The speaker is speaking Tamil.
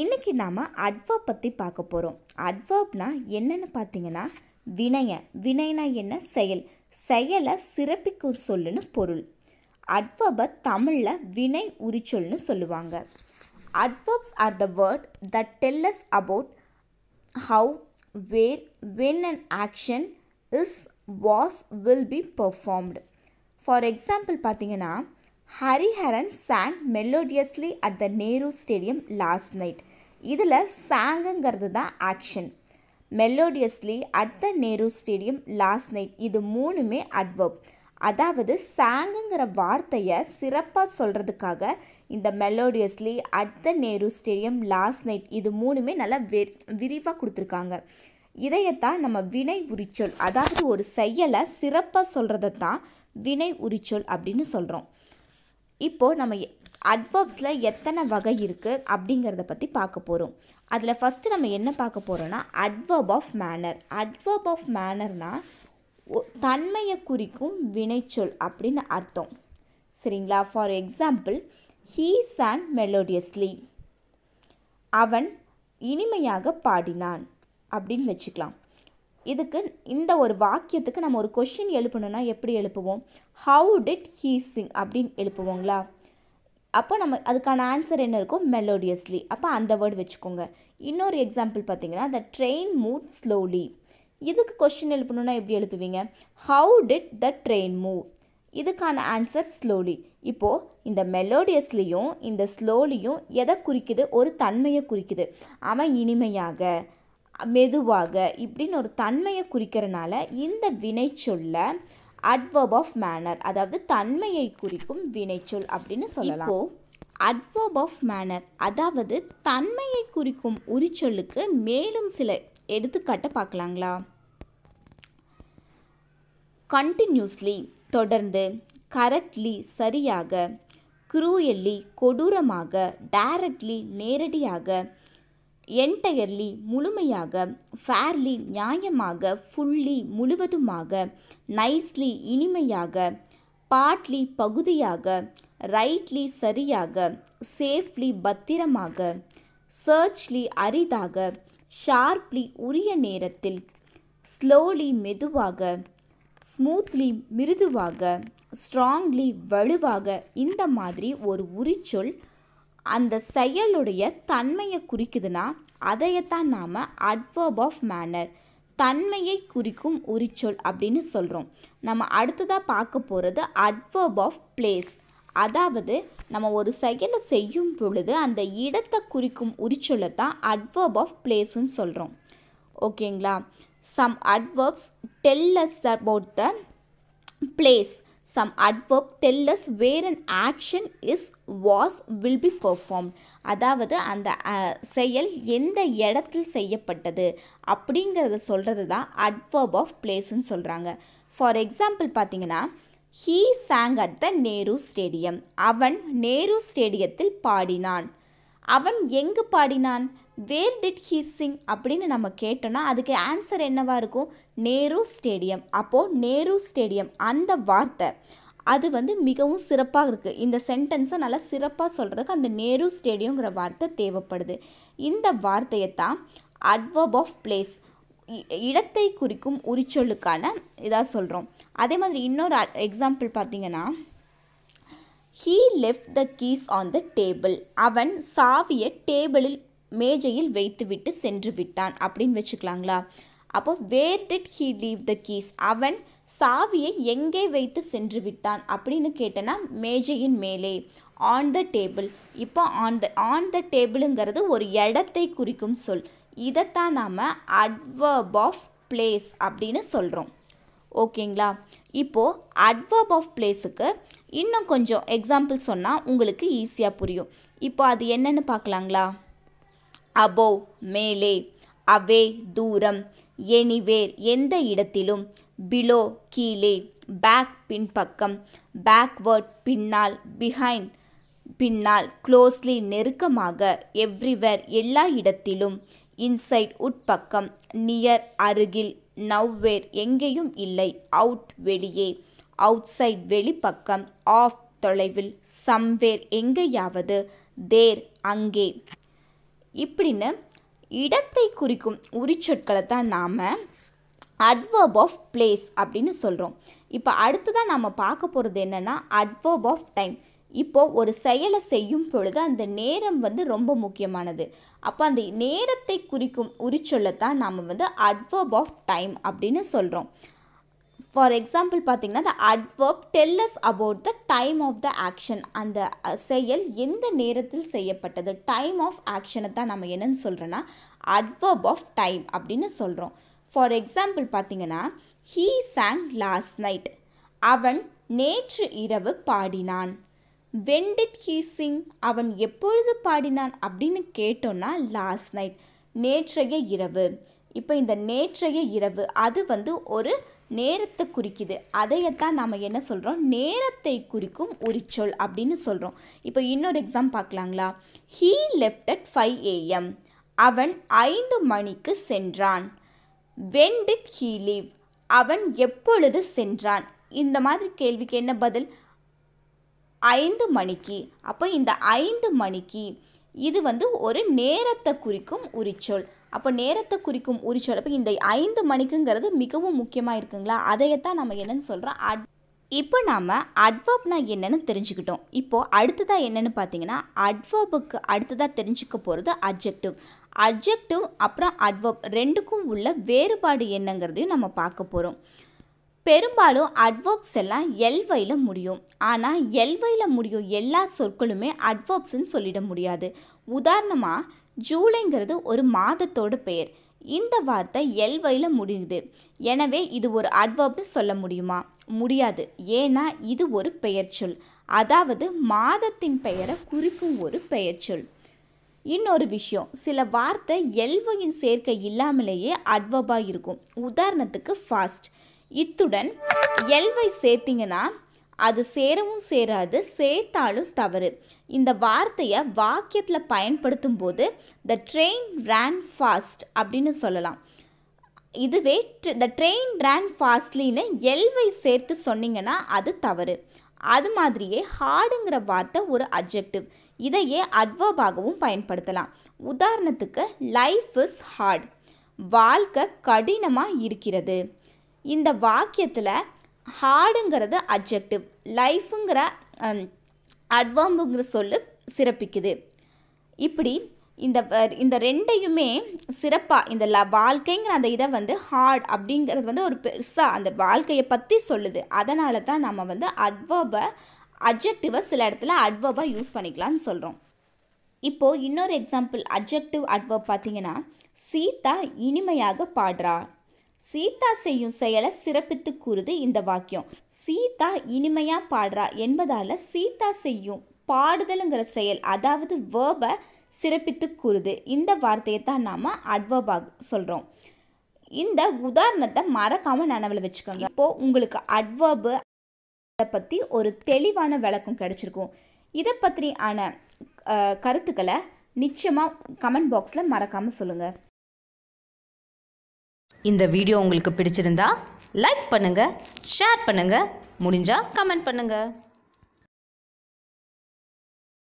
இன்றைக்கி நாம் அட்வர்ப் பற்றி பார்க்க போகிறோம் அட்வர்ப்னால் என்னென்னு பார்த்தீங்கன்னா வினைய வினைனா என்ன செயல் செயலை சிறப்பிக்கும் சொல்லுன்னு பொருள் அட்வாபை தமிழில் வினை உரிச்சொல்னு சொல்லுவாங்க adverbs are the word that tells about how where when and action is was will be performed for example பார்த்தீங்கன்னா Hariharan sang melodiously at the Nehru stadium last night இதில் சாங்குங்கிறது தான் action melodiously at the Nehru stadium last night இது மூணுமே அட்வப் அதாவது சாங்குங்கிற வார்த்தையை சிறப்பாக சொல்கிறதுக்காக இந்த melodiously at the Nehru stadium last night இது மூணுமே நல்லா வெ விரிவாக கொடுத்துருக்காங்க இதையத்தான் நம்ம வினை உரிச்சொல் அதாவது ஒரு செயலை சிறப்பாக சொல்கிறத தான் வினை உரிச்சொல் அப்படின்னு சொல்கிறோம் இப்போது நம்ம அட்வர்ப்ஸில் எத்தனை வகை இருக்குது அப்படிங்கிறத பற்றி பார்க்க போகிறோம் அதில் ஃபஸ்ட்டு நம்ம என்ன பார்க்க போகிறோன்னா adverb of manner adverb of மேனர்னால் தன்மையை குறிக்கும் வினைச்சொல் அப்படின்னு அர்த்தம் சரிங்களா for example he sang melodiously அவன் இனிமையாக பாடினான் அப்படின்னு வச்சுக்கலாம் இதுக்கு இந்த ஒரு வாக்கியத்துக்கு நம்ம ஒரு கொஷின் எழுப்பணும்னா எப்படி எழுப்புவோம் ஹவு டிட் ஹீ சிங் அப்படின்னு எழுப்புவோங்களா அப்போ நம்ம அதுக்கான ஆன்சர் என்ன இருக்கும் மெலோடியஸ்லி அப்போ அந்த வேர்டு வச்சுக்கோங்க இன்னொரு எக்ஸாம்பிள் பார்த்தீங்கன்னா த ட்ரெயின் மூவ் ஸ்லோலி இதுக்கு கொஷின் எழுப்பணுன்னா எப்படி எழுப்புவீங்க how did the train move இதுக்கான ஆன்சர் ஸ்லோலி இப்போது இந்த மெலோடியஸ்லேயும் இந்த ஸ்லோலியும் எதை குறிக்குது ஒரு தன்மையை குறிக்குது அவன் இனிமையாக மெதுவாக இப்படின்னு ஒரு தன்மையை குறிக்கிறனால இந்த வினைச்சொல்ல அட்வர்ப் ஆஃப் மேனர் அதாவது தன்மையை குறிக்கும் வினைச்சொல் அப்படின்னு சொல்லலாம் அட்வர்ப் ஆஃப் மேனர் அதாவது தன்மையை குறிக்கும் உரிச்சொல்லுக்கு மேலும் சில எடுத்துக்காட்டை பார்க்கலாங்களா கண்டினியூஸ்லி தொடர்ந்து கரெக்ட்லி சரியாக குரூயல்லி கொடூரமாக டைரக்ட்லி நேரடியாக என்டையர்லி முழுமையாக ஃபேர்லி நியாயமாக ஃபுல்லி முழுவதுமாக நைஸ்லி இனிமையாக பாட்லி பகுதியாக ரைட்லி சரியாக சேஃப்லி பத்திரமாக சர்ச்லி அரிதாக ஷார்ப்லி உரிய நேரத்தில் ஸ்லோலி மெதுவாக ஸ்மூத்லி மிருதுவாக ஸ்ட்ராங்லி வலுவாக இந்த மாதிரி ஒரு உரிச்சொல் அந்த செயலுடைய தன்மையை குறிக்குதுன்னா அதையத்தான் நாம் அட்வர்ப் ஆஃப் மேனர் தன்மையை குறிக்கும் உரிச்சொல் அப்படின்னு சொல்கிறோம் நம்ம அடுத்ததாக பார்க்க போகிறது அட்வர்ப் ஆஃப் பிளேஸ் அதாவது நம்ம ஒரு செயலை செய்யும் பொழுது அந்த இடத்தை குறிக்கும் உரிச்சொல்லை தான் அட்வர்ப் ஆஃப் பிளேஸ்ன்னு சொல்கிறோம் ஓகேங்களா some adverbs tells about the place some adverb tells where an action is was will be perform அதாவது அந்த செயல் எந்த இடத்தில் செய்யப்பட்டது அப்படிங்கிறத சொல்கிறது தான் அட்வர்ப் ஆஃப் பிளேஸ்ன்னு சொல்கிறாங்க ஃபார் எக்ஸாம்பிள் பார்த்தீங்கன்னா he sang at the Nehru stadium அவன் நேரு ஸ்டேடியத்தில் பாடினான் அவன் எங்கு பாடினான் வேர் டிட் ஹீ சிங் அப்படின்னு நம்ம கேட்டோன்னா அதுக்கு ஆன்சர் என்னவாக இருக்கும் நேரு ஸ்டேடியம் அப்போது நேரு ஸ்டேடியம் அந்த வார்த்தை அது வந்து மிகவும் சிறப்பாக இருக்குது இந்த சென்டென்ஸை நல்லா சிறப்பாக சொல்கிறதுக்கு அந்த நேரு ஸ்டேடியங்கிற வார்த்தை தேவைப்படுது இந்த வார்த்தையை தான் அட்வர்ப் ஆஃப் பிளேஸ் இடத்தை குறிக்கும் உரிச்சொல்லுக்கான இதாக சொல்கிறோம் அதே மாதிரி இன்னொரு எக்ஸாம்பிள் பார்த்தீங்கன்னா he left the keys on the table அவன் சாவியை டேபிளில் மேஜையில் வைத்துவிட்டு சென்று விட்டான் அப்படின்னு வச்சுக்கலாங்களா அப்போ where did he leave the keys அவன் சாவியை எங்கே வைத்து சென்று விட்டான் அப்படின்னு கேட்டனா மேஜையின் மேலே ஆன் த டேபிள் இப்போ ஆன் த ஆன் த டேபிளுங்கிறது ஒரு இடத்தை குறிக்கும் சொல் இதைத்தான் நாம் அட்வர்ப் ஆஃப் பிளேஸ் அப்படின்னு சொல்கிறோம் ஓகேங்களா இப்போது அட்வர்ப் ஆஃப் பிளேஸுக்கு இன்னும் கொஞ்சம் எக்ஸாம்பிள் சொன்னால் உங்களுக்கு ஈஸியாக புரியும் இப்போ அது என்னென்னு பார்க்கலாங்களா அபோவ் மேலே அவே தூரம் எனிவேர் எந்த இடத்திலும் பிலோ கீழே பேக் பின்பக்கம் பேக்வேர்ட் பின்னால் பிஹைண்ட் பின்னால் க்ளோஸ்லி நெருக்கமாக எவ்ரிவேர் எல்லா இடத்திலும் இன்சைட் உட்பக்கம் நியர் அருகில் நவ்வேர் எங்கேயும் இல்லை அவுட் வெளியே அவுட் சைட் வெளிப்பக்கம் ஆஃப் தொலைவில் சம்வேர் எங்கேயாவது தேர் அங்கே இப்படின்னு இடத்தை குறிக்கும் உரிச்சொற்களை தான் நாம் அட்வர்ப் ஆஃப் பிளேஸ் அப்படின்னு சொல்கிறோம் இப்போ அடுத்ததாக நம்ம பார்க்க போகிறது என்னென்னா அட்வர்ப் ஆஃப் டைம் இப்போது ஒரு செயலை செய்யும் பொழுது அந்த நேரம் வந்து ரொம்ப முக்கியமானது அப்போ அந்த நேரத்தை குறிக்கும் உரிச்சொல்லத்தான் நாம் வந்து அட்வர்ப் ஆஃப் டைம் அப்படின்னு சொல்கிறோம் ஃபார் எக்ஸாம்பிள் பார்த்திங்கன்னா the adverb tells about the time of the action அந்த செயல் எந்த நேரத்தில் செய்யப்பட்டது டைம் ஆஃப் ஆக்ஷனை தான் நம்ம என்னன்னு சொல்கிறோன்னா அட்வர்ப் ஆஃப் டைம் அப்படின்னு சொல்கிறோம் ஃபார் எக்ஸாம்பிள் பார்த்திங்கன்னா ஹீ சாங் லாஸ்ட் நைட் அவன் நேற்று இரவு பாடினான் வென் டிட் ஹீ சிங் அவன் எப்பொழுது பாடினான் அப்படின்னு கேட்டோன்னா லாஸ்ட் நைட் நேற்றைய இரவு இப்போ இந்த நேற்றைய இரவு அது வந்து ஒரு நேரத்தை குறிக்குது அதையத்தான் நாம் என்ன சொல்கிறோம் நேரத்தை குறிக்கும் உரிச்சொல் அப்படின்னு சொல்கிறோம் இப்போ இன்னொரு எக்ஸாம் பார்க்கலாங்களா he left at five AM அவன் ஐந்து மணிக்கு சென்றான் வென் டிட் ஹீ லீவ் அவன் எப்பொழுது சென்றான் இந்த மாதிரி கேள்விக்கு என்ன பதில் ஐந்து மணிக்கு அப்போ இந்த ஐந்து மணிக்கு இது வந்து ஒரு நேரத்தை குறிக்கும் உரிச்சொல் அப்போ நேரத்தை குறிக்கும் உரிச்சொல் அப்போ இந்த ஐந்து மணிக்குங்கிறது மிகவும் முக்கியமாக இருக்குங்களா அதையத்தான் நம்ம என்னென்னு சொல்கிறோம் அட் இப்போ நாம் அட்வர்ப்னா என்னென்னு தெரிஞ்சுக்கிட்டோம் இப்போது அடுத்ததாக என்னென்னு பார்த்தீங்கன்னா அட்வர்புக்கு அடுத்ததாக தெரிஞ்சுக்க போகிறது அப்ஜெக்டிவ் அப்ஜெக்டிவ் அப்புறம் அட்வர்ப் ரெண்டுக்கும் உள்ள வேறுபாடு என்னங்கிறதையும் நம்ம பார்க்க போகிறோம் பெரும்பாலும் அட்வர்ப்ஸ் எல்லாம் எல்வையில் முடியும் ஆனால் எல்வையில் முடியும் எல்லா சொற்களுமே அட்வர்ப்ஸ்ன்னு சொல்லிட முடியாது உதாரணமாக ஜூலைங்கிறது ஒரு மாதத்தோட பெயர் இந்த வார்த்தை எல்வையில் முடியுது எனவே இது ஒரு அட்வர்ப்னு சொல்ல முடியுமா முடியாது ஏன்னா இது ஒரு பெயர்ச்சொல் அதாவது மாதத்தின் பெயரை குறிக்கும் ஒரு பெயர்ச்சொல் இன்னொரு விஷயம் சில வார்த்தை எல்வையின் சேர்க்கை இல்லாமலேயே அட்வர்பாக இருக்கும் உதாரணத்துக்கு ஃபாஸ்ட் இத்துடன் எல்வை சேர்த்திங்கன்னா அது சேரவும் சேராது சேர்த்தாலும் தவறு இந்த வார்த்தையை வாக்கியத்தில் பயன்படுத்தும் போது த ட்ரெயின் ரேன் ஃபாஸ்ட் அப்படின்னு சொல்லலாம் இதுவே த ட்ரெயின் ரேன் ஃபாஸ்ட்லின்னு எல்வை சேர்த்து சொன்னீங்கன்னா அது தவறு அது மாதிரியே ஹார்டுங்கிற வார்த்தை ஒரு அப்ஜெக்டிவ் இதையே அட்வர்பாகவும் பயன்படுத்தலாம் உதாரணத்துக்கு லைஃப் இஸ் ஹார்ட் வாழ்க்கை கடினமாக இருக்கிறது இந்த வாக்கியத்தில் ஹார்டுங்கிறது அப்ஜெக்டிவ் லைஃபுங்கிற அட்வாம்புங்கிற சொல்லு சிறப்பிக்குது இப்படி இந்த இந்த ரெண்டையுமே சிறப்பாக இந்த ல வாழ்க்கைங்கிற அந்த இதை வந்து ஹார்ட் அப்படிங்கிறது வந்து ஒரு பெருசாக அந்த வாழ்க்கையை பற்றி சொல்லுது அதனால தான் நம்ம வந்து அட்வர்பை அப்ஜெக்டிவை சில இடத்துல அட்வர்பாக யூஸ் பண்ணிக்கலாம்னு சொல்கிறோம் இப்போது இன்னொரு எக்ஸாம்பிள் அப்ஜெக்டிவ் அட்வர்ப் பார்த்தீங்கன்னா சீதா இனிமையாக பாடுறாள் சீதா செய்யும் செயலை சிறப்பித்து கூறுது இந்த வாக்கியம் சீதா இனிமையாக பாடுறா என்பதால் சீதா செய்யும் பாடுதலுங்கிற செயல் அதாவது வேர்பை சிறப்பித்து கூறுது இந்த வார்த்தையை தான் நாம் அட்வர்பாக சொல்கிறோம் இந்த உதாரணத்தை மறக்காமல் நினைவில் வச்சுக்கோங்க இப்போது உங்களுக்கு அட்வர்பு அதை பற்றி ஒரு தெளிவான விளக்கம் கிடைச்சிருக்கும் இதை பற்றியான கருத்துக்களை நிச்சயமாக கமெண்ட் பாக்ஸில் மறக்காமல் சொல்லுங்கள் இந்த வீடியோ உங்களுக்கு பிடிச்சிருந்தா லைக் பண்ணுங்கள் ஷேர் பண்ணுங்கள் முடிஞ்சால் கமெண்ட் பண்ணுங்கள்